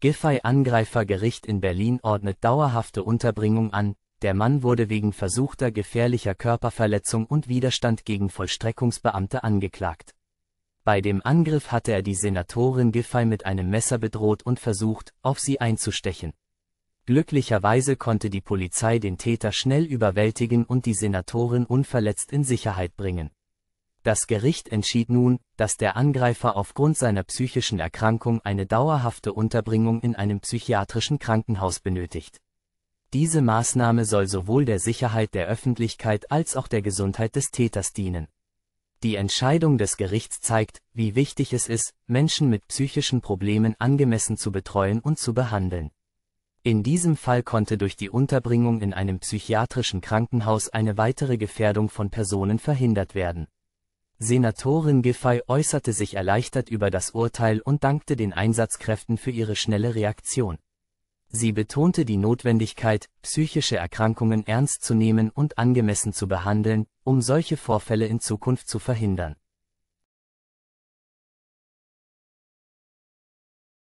Giffey-Angreifergericht in Berlin ordnet dauerhafte Unterbringung an, der Mann wurde wegen versuchter gefährlicher Körperverletzung und Widerstand gegen Vollstreckungsbeamte angeklagt. Bei dem Angriff hatte er die Senatorin Giffey mit einem Messer bedroht und versucht, auf sie einzustechen. Glücklicherweise konnte die Polizei den Täter schnell überwältigen und die Senatorin unverletzt in Sicherheit bringen das Gericht entschied nun, dass der Angreifer aufgrund seiner psychischen Erkrankung eine dauerhafte Unterbringung in einem psychiatrischen Krankenhaus benötigt. Diese Maßnahme soll sowohl der Sicherheit der Öffentlichkeit als auch der Gesundheit des Täters dienen. Die Entscheidung des Gerichts zeigt, wie wichtig es ist, Menschen mit psychischen Problemen angemessen zu betreuen und zu behandeln. In diesem Fall konnte durch die Unterbringung in einem psychiatrischen Krankenhaus eine weitere Gefährdung von Personen verhindert werden. Senatorin Giffey äußerte sich erleichtert über das Urteil und dankte den Einsatzkräften für ihre schnelle Reaktion. Sie betonte die Notwendigkeit, psychische Erkrankungen ernst zu nehmen und angemessen zu behandeln, um solche Vorfälle in Zukunft zu verhindern